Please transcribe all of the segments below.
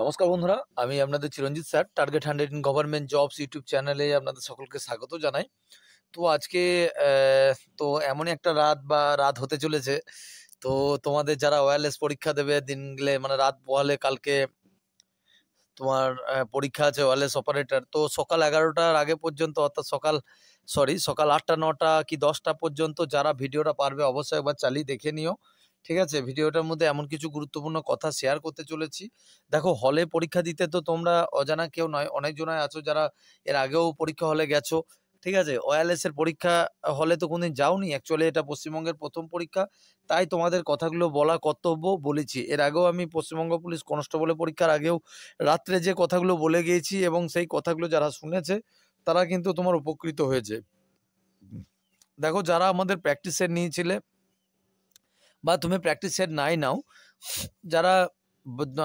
নমস্কার বন্ধুরা আমি আপনাদের Chiranjit sir target hundred in government jobs YouTube চ্যানেলে আপনাদের সকলকে স্বাগত জানাই তো আজকে তো এমনই একটা রাত বা রাত হতে চলেছে তো তোমাদের যারা ওয়্যারলেস পরীক্ষা দেবে গেলে মানে রাত পোহালে কালকে তোমার পরীক্ষা আছে ওয়ারলেস অপারেটর তো সকাল এগারোটার আগে পর্যন্ত অর্থাৎ সকাল সরি সকাল আটটা নটা কি দশটা পর্যন্ত যারা ভিডিওটা পারবে অবশ্যই একবার চালিয়ে দেখে নিও ঠিক আছে ভিডিওটার মধ্যে এমন কিছু গুরুত্বপূর্ণ কথা শেয়ার করতে চলেছি দেখো হলে পরীক্ষা দিতে তো তোমরা অজানা কেউ নয় অনেকজনাই আছো যারা এর আগেও পরীক্ষা হলে গেছো ঠিক আছে এর পরীক্ষা হলে তো কোনদিন যাওনি অ্যাকচুয়ালি এটা পশ্চিমবঙ্গের প্রথম পরীক্ষা তাই তোমাদের কথাগুলো বলা কর্তব্য বলেছি এর আগেও আমি পশ্চিমবঙ্গ পুলিশ কনস্টেবলের পরীক্ষার আগেও রাত্রে যে কথাগুলো বলে গিয়েছি এবং সেই কথাগুলো যারা শুনেছে তারা কিন্তু তোমার উপকৃত হয়েছে দেখো যারা আমাদের প্র্যাকটিসে নিয়েছিলে বা তুমি প্র্যাকটিস সেট নাই নাও যারা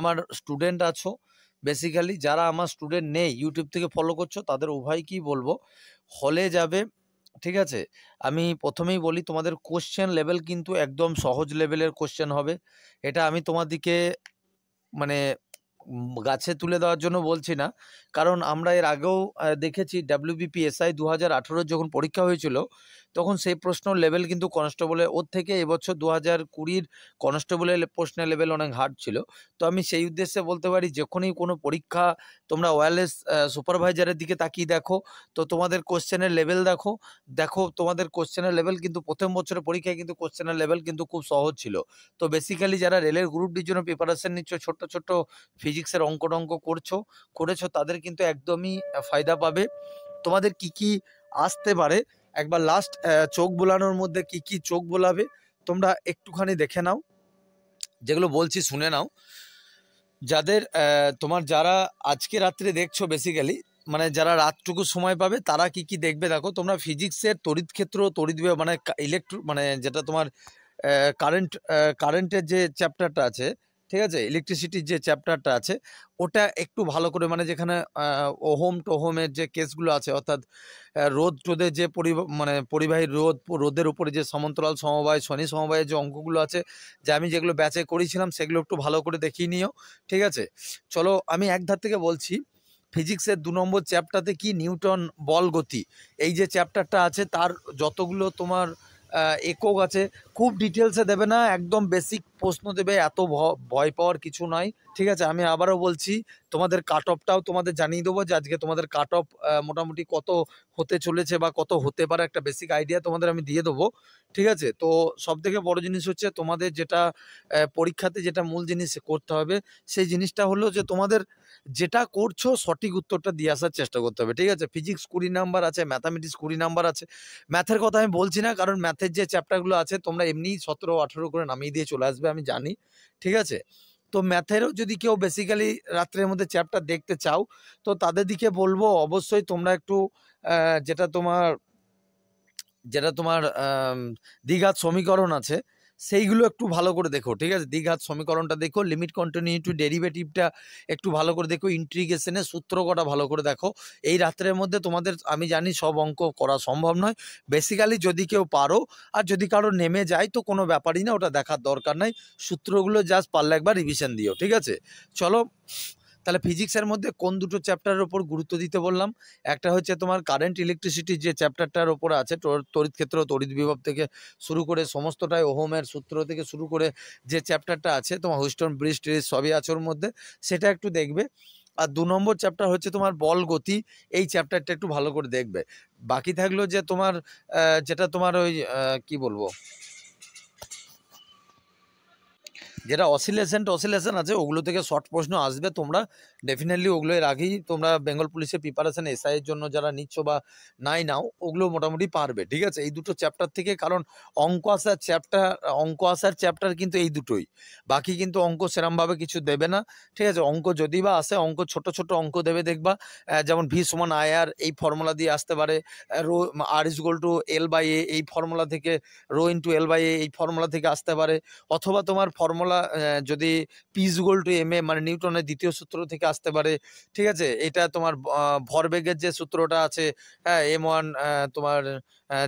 আমার স্টুডেন্ট আছো বেসিক্যালি যারা আমার স্টুডেন্ট নেই ইউটিউব থেকে ফলো করছো তাদের কি বলবো হলে যাবে ঠিক আছে আমি প্রথমেই বলি তোমাদের কোশ্চেন লেভেল কিন্তু একদম সহজ লেভেলের কোশ্চেন হবে এটা আমি তোমাদিকে মানে গাছে তুলে দেওয়ার জন্য বলছি না কারণ আমরা এর আগেও দেখেছি ডাব্লিউবিপিএসআই দু হাজার যখন পরীক্ষা হয়েছিল তখন সেই প্রশ্ন লেভেল কিন্তু কনস্টেবলের ওর থেকে এবছর দু হাজার কুড়ির কনস্টেবলের প্রশ্নের লেভেল অনেক হার্ড ছিল তো আমি সেই উদ্দেশ্যে বলতে পারি যখনই কোনো পরীক্ষা তোমরা ওয়্যারলেস সুপারভাইজারের দিকে তাকিয়ে দেখো তো তোমাদের কোশ্চেনের লেভেল দেখো দেখো তোমাদের কোশ্চেনের লেভেল কিন্তু প্রথম বছরের পরীক্ষায় কিন্তু কোশ্চেনের লেভেল কিন্তু খুব সহজ ছিল তো বেসিক্যালি যারা রেলের গ্রুপ ডির জন্য প্রিপারেশন নিচ্ছ ছোট্ট ছোট্ট ফিজিক্সের অঙ্ক টঙ্ক করছো করেছো তাদের কিন্তু একদমই ফায়দা পাবে তোমাদের কি কি আসতে পারে একবার লাস্ট চোখ বোলানোর মধ্যে কি কি চোখ বোলাবে তোমরা একটুখানি দেখে নাও যেগুলো বলছি শুনে নাও যাদের তোমার যারা আজকে রাত্রে দেখছো বেসিক্যালি মানে যারা রাতটুকু সময় পাবে তারা কি কি দেখবে দেখো তোমরা ফিজিক্সের তড়িৎ ক্ষেত্র তড়িৎ মানে ইলেকট্রো মানে যেটা তোমার কারেন্ট কারেন্টের যে চ্যাপ্টারটা আছে ঠিক আছে ইলেকট্রিসিটির যে চ্যাপ্টারটা আছে ওটা একটু ভালো করে মানে যেখানে ওহোম টোহোমের যে কেসগুলো আছে অর্থাৎ রোদ টোদের যে পরি মানে পরিবাহী রোদ রোদের উপরে যে সমান্তরাল সমবায় শনি সমবায়ের যে অঙ্কগুলো আছে যে আমি যেগুলো ব্যাচে করেছিলাম সেগুলো একটু ভালো করে দেখিয়ে নিও ঠিক আছে চলো আমি এক ধার থেকে বলছি ফিজিক্সের দু নম্বর চ্যাপ্টারতে কি নিউটন বল গতি এই যে চ্যাপ্টারটা আছে তার যতগুলো তোমার একক আছে খুব ডিটেলসে দেবে না একদম বেসিক প্রশ্ন দেবে এত ভয় পাওয়ার কিছু নয় ঠিক আছে আমি আবারও বলছি তোমাদের কাট অফটাও তোমাদের জানিয়ে দেবো যে আজকে তোমাদের কাট অফ মোটামুটি কত হতে চলেছে বা কত হতে পারে একটা বেসিক আইডিয়া তোমাদের আমি দিয়ে দেবো ঠিক আছে তো সব থেকে বড়ো জিনিস হচ্ছে তোমাদের যেটা পরীক্ষাতে যেটা মূল জিনিস করতে হবে সেই জিনিসটা হলো যে তোমাদের যেটা করছো সঠিক উত্তরটা দিয়ে আসার চেষ্টা করতে হবে ঠিক আছে ফিজিক্স কুড়ি নাম্বার আছে ম্যাথামেটিক্স কুড়ি নাম্বার আছে ম্যাথের কথা আমি বলছি না কারণ ম্যাথের যে চ্যাপ্টারগুলো আছে তোমরা আমরা এমনি সতেরো আঠেরো করে নামিয়ে দিয়ে চলে আসবে আমি জানি ঠিক আছে তো ম্যাথেরও যদি কেউ বেসিক্যালি রাত্রের মধ্যে চ্যাপ্টার দেখতে চাও তো তাদের দিকে বলবো অবশ্যই তোমরা একটু যেটা তোমার যেটা তোমার দীঘার সমীকরণ আছে সেইগুলো একটু ভালো করে দেখো ঠিক আছে দীঘাত সমীকরণটা দেখো লিমিট কন্টিনিউটি ডেরিভেটিভটা একটু ভালো করে দেখো ইন্ট্রিগেশনে সূত্র কটা ভালো করে দেখো এই রাত্রের মধ্যে তোমাদের আমি জানি সব অঙ্ক করা সম্ভব নয় বেসিক্যালি যদি কেউ পারো আর যদি কারো নেমে যায় তো কোনো ব্যাপারই না ওটা দেখার দরকার নাই সূত্রগুলো জাস্ট পারলে একবার রিভিশন দিও ঠিক আছে চলো তাহলে ফিজিক্সের মধ্যে কোন দুটো চ্যাপ্টারের ওপর গুরুত্ব দিতে বললাম একটা হচ্ছে তোমার কারেন্ট ইলেকট্রিসিটির যে চ্যাপ্টারটার ওপর আছে তড়িৎ ক্ষেত্র তড়িৎ বিভব থেকে শুরু করে সমস্তটাই ওহোমের সূত্র থেকে শুরু করে যে চ্যাপ্টারটা আছে তোমার হুইস্টন ব্রিজ ট্রিজ সবই আছে ওর মধ্যে সেটা একটু দেখবে আর দু নম্বর চ্যাপ্টার হচ্ছে তোমার বল গতি এই চ্যাপ্টারটা একটু ভালো করে দেখবে বাকি থাকলো যে তোমার যেটা তোমার ওই কি বলবো যেটা অসিলেশন টসিলেশন আছে ওগুলো থেকে শর্ট প্রশ্ন আসবে তোমরা ডেফিনেটলি ওগুলো এর আগেই তোমরা বেঙ্গল পুলিশের প্রিপারেশান এসআইয়ের জন্য যারা নিচ্ছ বা নাই নাও ওগুলো মোটামুটি পারবে ঠিক আছে এই দুটো চ্যাপ্টার থেকে কারণ অঙ্ক আসার চ্যাপ্টার অঙ্ক আসার চ্যাপ্টার কিন্তু এই দুটোই বাকি কিন্তু অঙ্ক সেরমভাবে কিছু দেবে না ঠিক আছে অঙ্ক যদি বা আসে অঙ্ক ছোট ছোট অঙ্ক দেবে দেখবা যেমন ভি সমান আয়ার এই ফর্মুলা দিয়ে আসতে পারে rho R is equal to L by A এই ফর্মুলা থেকে rho into L by A এই ফর্মুলা থেকে আসতে পারে অথবা তোমার ফর্মুলা ফর্মুলা যদি পিস গোল টু এম এ মানে নিউটনের দ্বিতীয় সূত্র থেকে আসতে পারে ঠিক আছে এটা তোমার ভরবেগের যে সূত্রটা আছে হ্যাঁ এম ওয়ান তোমার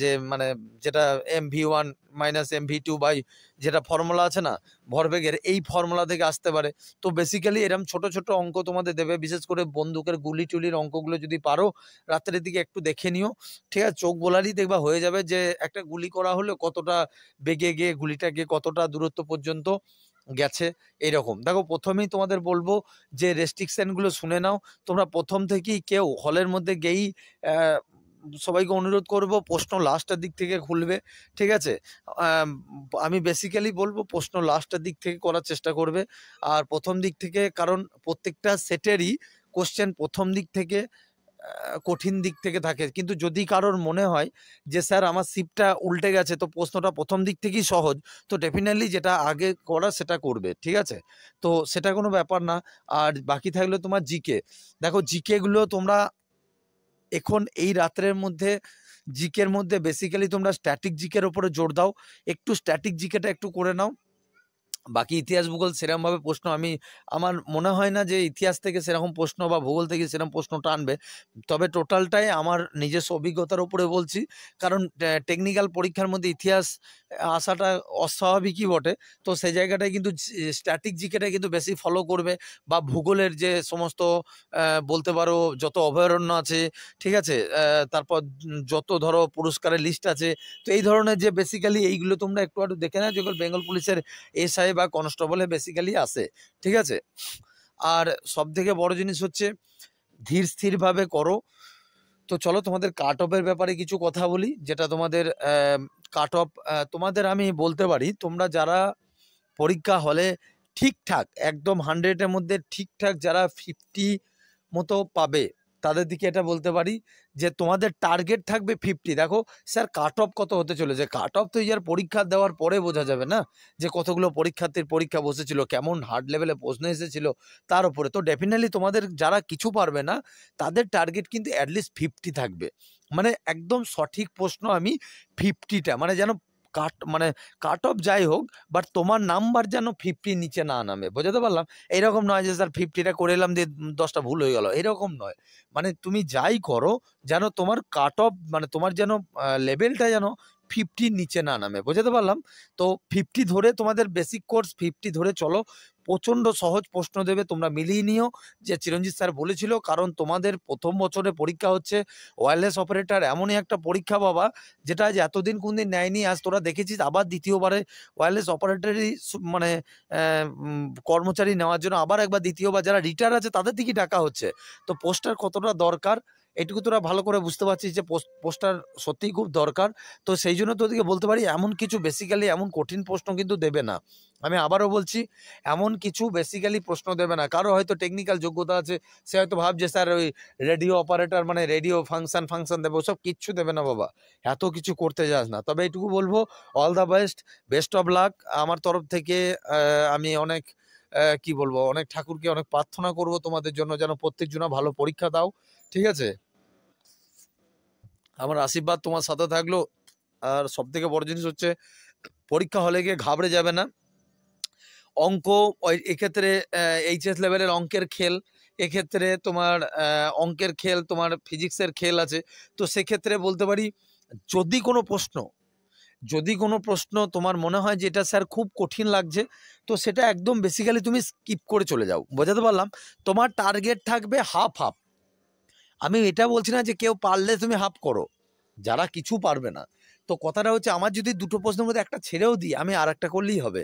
যে মানে যেটা M V one minus M V two by যেটা ফর্মুলা আছে না ভরবেগের এই ফর্মুলা থেকে আসতে পারে তো বেসিক্যালি এরম ছোট ছোট অঙ্ক তোমাদের দেবে বিশেষ করে বন্দুকের গুলি টুলির অঙ্কগুলো যদি পারো রাত্রের দিকে একটু দেখে নিও ঠিক আছে চোখ বোলারই দেখবা হয়ে যাবে যে একটা গুলি করা হলে কতটা বেগে গিয়ে গুলিটা গিয়ে কতটা দূরত্ব পর্যন্ত গেছে এরকম দেখো প্রথমেই তোমাদের বলবো যে রেস্ট্রিকশানগুলো শুনে নাও তোমরা প্রথম থেকেই কেউ হলের মধ্যে গেই সবাইকে অনুরোধ করব প্রশ্ন লাস্টের দিক থেকে খুলবে ঠিক আছে আমি বেসিক্যালি বলবো প্রশ্ন লাস্টের দিক থেকে করার চেষ্টা করবে আর প্রথম দিক থেকে কারণ প্রত্যেকটা সেটেরই কোশ্চেন প্রথম দিক থেকে কঠিন দিক থেকে থাকে কিন্তু যদি কারোর মনে হয় যে স্যার আমার সিপটা উল্টে গেছে তো প্রশ্নটা প্রথম দিক থেকেই সহজ তো ডেফিনেটলি যেটা আগে করা সেটা করবে ঠিক আছে তো সেটা কোনো ব্যাপার না আর বাকি থাকলে তোমার জিকে দেখো জিকেগুলো তোমরা এখন এই রাত্রের মধ্যে জিকের মধ্যে বেসিক্যালি তোমরা স্ট্যাটিক জিকের ওপরে জোর দাও একটু স্ট্যাটিক জিকেটা একটু করে নাও বাকি ইতিহাস ভূগোল সেরকমভাবে প্রশ্ন আমি আমার মনে হয় না যে ইতিহাস থেকে সেরকম প্রশ্ন বা ভূগোল থেকে সেরকম প্রশ্ন টানবে তবে টোটালটাই আমার নিজস্ব অভিজ্ঞতার উপরে বলছি কারণ টেকনিক্যাল পরীক্ষার মধ্যে ইতিহাস আসাটা অস্বাভাবিকই বটে তো সেই জায়গাটায় কিন্তু স্ট্যাটিক জিকেটা কিন্তু বেশি ফলো করবে বা ভূগোলের যে সমস্ত বলতে পারো যত অভয়ারণ্য আছে ঠিক আছে তারপর যত ধরো পুরস্কারের লিস্ট আছে তো এই ধরনের যে বেসিক্যালি এইগুলো তোমরা একটু আরও দেখে নাও যেগুলো বেঙ্গল পুলিশের এসআই বা কনস্টেবলে বেসিক্যালি আসে ঠিক আছে আর সব থেকে বড় জিনিস হচ্ছে ধীর স্থিরভাবে করো তো চলো তোমাদের কাট অফের ব্যাপারে কিছু কথা বলি যেটা তোমাদের কাট অফ তোমাদের আমি বলতে পারি তোমরা যারা পরীক্ষা হলে ঠিকঠাক একদম হান্ড্রেডের মধ্যে ঠিকঠাক যারা ফিফটি মতো পাবে তাদের দিকে এটা বলতে পারি যে তোমাদের টার্গেট থাকবে ফিফটি দেখো স্যার কাট অফ কত হতে চলেছে কাট অফ তো ইয়ার পরীক্ষা দেওয়ার পরে বোঝা যাবে না যে কতগুলো পরীক্ষার্থীর পরীক্ষা বসেছিল কেমন হার্ড লেভেলে প্রশ্ন এসেছিল তার উপরে তো ডেফিনেটলি তোমাদের যারা কিছু পারবে না তাদের টার্গেট কিন্তু অ্যাটলিস্ট ফিফটি থাকবে মানে একদম সঠিক প্রশ্ন আমি ফিফটিটা মানে যেন কাট মানে কাট অফ যাই হোক বাট তোমার নাম্বার যেন ফিফটি নিচে না নামে বোঝাতে পারলাম এরকম নয় যে স্যার ফিফটিটা করে এলাম দিয়ে দশটা ভুল হয়ে গেল এরকম নয় মানে তুমি যাই করো যেন তোমার কাট অফ মানে তোমার যেন লেভেলটা যেন ফিফটির নিচে না নামে বোঝাতে পারলাম তো ফিফটি ধরে তোমাদের বেসিক কোর্স ফিফটি ধরে চলো প্রচণ্ড সহজ প্রশ্ন দেবে তোমরা মিলিয়ে নিও যে চিরঞ্জিত স্যার বলেছিল কারণ তোমাদের প্রথম বছরে পরীক্ষা হচ্ছে ওয়্যারলেস অপারেটার এমনই একটা পরীক্ষা বাবা যেটা আজ এতদিন কোন দিন নেয়নি আজ তোরা দেখেছিস আবার দ্বিতীয়বারে ওয়্যারলেস অপারেটারই মানে কর্মচারী নেওয়ার জন্য আবার একবার দ্বিতীয়বার যারা রিটায়ার আছে তাদের থেকেই ডাকা হচ্ছে তো পোস্টার কতটা দরকার এটুকু তোরা ভালো করে বুঝতে পারছিস যে পোস্টার সত্যিই খুব দরকার তো সেই জন্য তোদেরকে বলতে পারি এমন কিছু বেসিক্যালি এমন কঠিন প্রশ্ন কিন্তু দেবে না আমি আবারও বলছি এমন কিছু বেসিক্যালি প্রশ্ন দেবে না কারো হয়তো টেকনিক্যাল যোগ্যতা আছে সে হয়তো ভাবছে স্যার ওই রেডিও অপারেটর মানে রেডিও ফাংশন ফাংশান দেবে ওসব কিচ্ছু দেবে না বাবা এত কিছু করতে যাস না তবে এটুকু বলবো all the best best of luck আমার তরফ থেকে আমি অনেক কি বলবো অনেক ঠাকুরকে অনেক প্রার্থনা করব তোমাদের জন্য যেন প্রত্যেক জনা ভালো পরীক্ষা দাও ঠিক আছে আমার আশীর্বাদ তোমার সাথে থাকলো আর সব থেকে বড় জিনিস হচ্ছে পরীক্ষা হলে গিয়ে ঘাবড়ে যাবে না অঙ্ক এক্ষেত্রে এইচএস লেভেলের অঙ্কের খেল এক্ষেত্রে তোমার অঙ্কের খেল তোমার ফিজিক্সের খেল আছে তো সেক্ষেত্রে বলতে পারি যদি কোনো প্রশ্ন যদি কোনো প্রশ্ন তোমার মনে হয় যে এটা স্যার খুব কঠিন লাগছে তো সেটা একদম বেসিক্যালি তুমি স্কিপ করে চলে যাও বোঝাতে পারলাম তোমার টার্গেট থাকবে হাফ হাফ আমি এটা বলছি না যে কেউ পারলে তুমি হাফ করো যারা কিছু পারবে না তো কথাটা হচ্ছে আমার যদি দুটো প্রশ্নের মধ্যে একটা ছেড়েও দিই আমি আর একটা করলেই হবে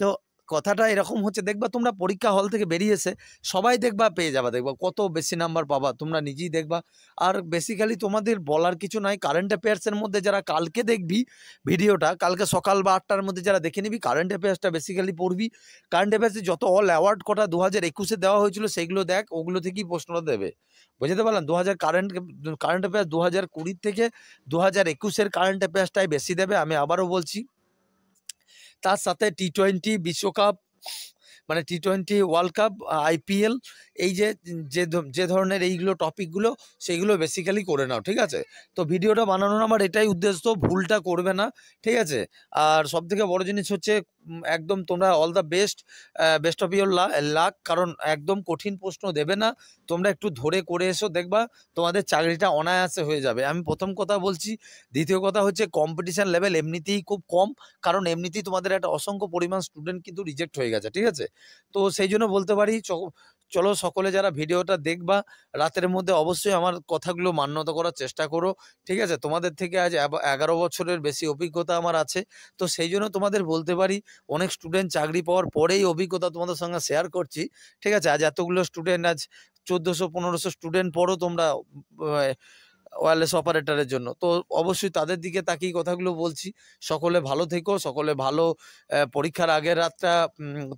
তো কথাটা এরকম হচ্ছে দেখবা তোমরা পরীক্ষা হল থেকে বেরিয়েছে সবাই দেখবা পেয়ে যাবা দেখবা কত বেশি নাম্বার পাবা তোমরা নিজেই দেখবা আর বেসিক্যালি তোমাদের বলার কিছু নাই কারেন্ট অ্যাফেয়ার্সের মধ্যে যারা কালকে দেখবি ভিডিওটা কালকে সকাল বা আটটার মধ্যে যারা দেখে নিবি কারেন্ট অ্যাফেয়ার্সটা বেসিক্যালি পড়বি কারেন্ট অ্যাফেয়ার্সে যত অল অ্যাওয়ার্ড কটা দু হাজার একুশে দেওয়া হয়েছিল সেগুলো দেখ ওগুলো থেকেই প্রশ্নটা দেবে বুঝতে পারলাম দু হাজার কারেন্ট কারেন্ট অ্যাফেয়ার্স দু হাজার কুড়ির থেকে দু হাজার একুশের কারেন্ট অ্যাফেয়ার্সটাই বেশি দেবে আমি আবারও বলছি তার সাথে টি টোয়েন্টি বিশ্বকাপ মানে T twenty world cup IPL এই যে যে ধরনের এইগুলো টপিকগুলো সেইগুলো বেসিক্যালি করে নাও ঠিক আছে তো ভিডিওটা বানানোর আমার এটাই উদ্দেশ্য ভুলটা করবে না ঠিক আছে আর সবথেকে বড় জিনিস হচ্ছে একদম তোমরা all the best best of your luck কারণ একদম কঠিন প্রশ্ন দেবে না তোমরা একটু ধরে করে এসো দেখবা তোমাদের চাকরিটা অনায়াসে হয়ে যাবে আমি প্রথম কথা বলছি দ্বিতীয় কথা হচ্ছে কম্পিটিশান লেভেল এমনিতেই খুব কম কারণ এমনিতেই তোমাদের একটা অসংখ্য পরিমাণ স্টুডেন্ট কিন্তু রিজেক্ট হয়ে গেছে ঠিক আছে তো সেই জন্য বলতে পারি চলো সকলে যারা ভিডিওটা দেখবা রাতের মধ্যে অবশ্যই আমার কথাগুলো মান্যতা করার চেষ্টা করো ঠিক আছে তোমাদের থেকে আজ এগারো বছরের বেশি অভিজ্ঞতা আমার আছে তো সেই জন্য তোমাদের বলতে পারি অনেক স্টুডেন্ট চাকরি পাওয়ার পরেই অভিজ্ঞতা তোমাদের সঙ্গে শেয়ার করছি ঠিক আছে আজ এতগুলো স্টুডেন্ট আজ চোদ্দোশো পনেরোশো স্টুডেন্ট পড়ো তোমরা ওয়ারলেস অপারেটরের জন্য তো অবশ্যই তাদের দিকে তাকিয়ে কথাগুলো বলছি সকলে ভালো থেকো সকলে ভালো পরীক্ষার আগের রাতটা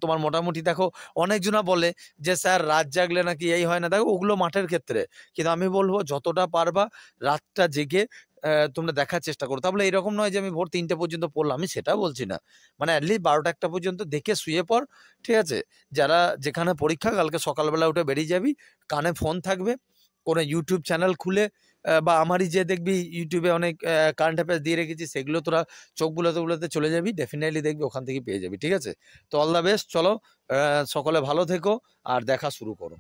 তোমার মোটামুটি দেখো অনেকজনা বলে যে স্যার রাত জাগলে নাকি এই হয় না দেখো ওগুলো মাঠের ক্ষেত্রে কিন্তু আমি বলবো যতটা পারবা রাতটা জেগে তোমরা দেখার চেষ্টা করো তাহলে এরকম নয় যে আমি ভোর তিনটে পর্যন্ত পড়লাম আমি সেটা বলছি না মানে অ্যাটলিস্ট বারোটা একটা পর্যন্ত দেখে শুয়ে পর ঠিক আছে যারা যেখানে পরীক্ষা কালকে সকালবেলা উঠে বেরিয়ে যাবি কানে ফোন থাকবে কোনো ইউটিউব চ্যানেল খুলে বা আমারই যে দেখবি ইউটিউবে অনেক কারেন্ট অ্যাফেয়ার্স দিয়ে রেখেছি সেগুলো তোরা চোখ বুলাতে বুলাতে চলে যাবি ডেফিনেটলি দেখবি ওখান থেকে পেয়ে যাবি ঠিক আছে তো অল দ্য বেস্ট চলো সকলে ভালো থেকো আর দেখা শুরু করো